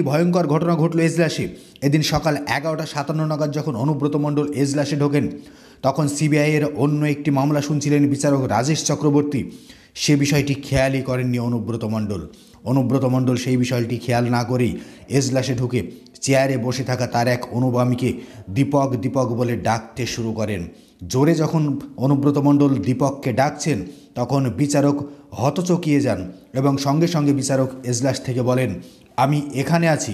কি ভয়ঙ্কর ঘটনা ঘটল এজলাসে এদিন সকাল এগারোটা সাতান্ন নাগাদ যখন অনুব্রত মণ্ডল এজলাসে ঢোকেন তখন সিবিআইয়ের অন্য একটি মামলা শুনছিলেন বিচারক রাজেশ চক্রবর্তী সে বিষয়টি খেয়ালই করেননি অনুব্রত মণ্ডল অনুব্রত মণ্ডল সেই বিষয়টি খেয়াল না করেই এজলাসে ঢুকে চেয়ারে বসে থাকা তার এক অনুগামীকে দীপক দীপক বলে ডাকতে শুরু করেন জোরে যখন অনুব্রত মণ্ডল দীপককে ডাকছেন তখন বিচারক হতচকিয়ে যান এবং সঙ্গে সঙ্গে বিচারক এজলাস থেকে বলেন আমি এখানে আছি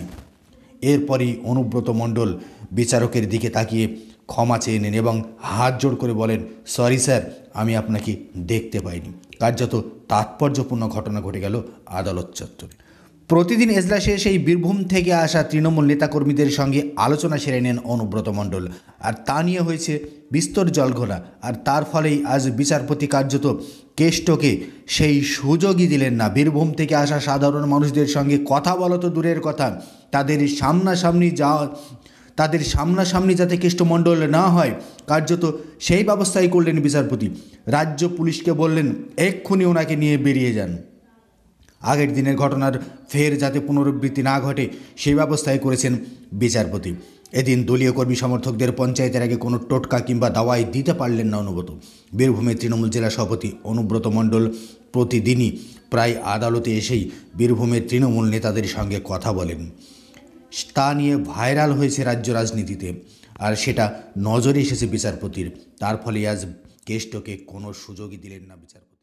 এরপরই অনুব্রত মণ্ডল বিচারকের দিকে তাকিয়ে ক্ষমা চেয়ে নেন এবং হাত জোড় করে বলেন সরি স্যার আমি আপনাকে দেখতে পাইনি কার্যত তাৎপর্যপূর্ণ ঘটনা ঘটে গেল আদালত চত্বরে প্রতিদিন এজলাসে সেই বীরভূম থেকে আসা তৃণমূল নেতাকর্মীদের সঙ্গে আলোচনা সেরে নেন অনুব্রত মণ্ডল আর তা নিয়ে হয়েছে বিস্তর জলঘোলা আর তার ফলেই আজ বিচারপতি কার্যত কেষ্টকে সেই সুযোগই দিলেন না বীরভূম থেকে আসা সাধারণ মানুষদের সঙ্গে কথা বলা তো দূরের কথা তাদের সামনাসামনি যাওয়া তাদের সামনাসামনি যাতে কেষ্টমণ্ডল না হয় কার্যত সেই ব্যবস্থাই করলেন বিচারপতি রাজ্য পুলিশকে বললেন এক্ষুনি ওনাকে নিয়ে বেরিয়ে যান আগের দিনের ঘটনার ফের যাতে পুনরাবৃত্তি না ঘটে সেই ব্যবস্থাই করেছেন বিচারপতি এদিন দলীয় কর্মী সমর্থকদের পঞ্চায়েতের আগে কোনো টোটকা কিংবা দাওয়াই দিতে পারলেন না অনুব্রত বীরভূমের তৃণমূল জেলা সভাপতি অনুব্রত মণ্ডল প্রতিদিনই প্রায় আদালতে এসেই বীরভূমের তৃণমূল নেতাদের সঙ্গে কথা বলেন তা নিয়ে ভাইরাল হয়েছে রাজ্য রাজনীতিতে আর সেটা নজরে এসেছে বিচারপতির তার ফলে আজ কেষ্টকে কোনো সুযোগই দিলেন না বিচারপতি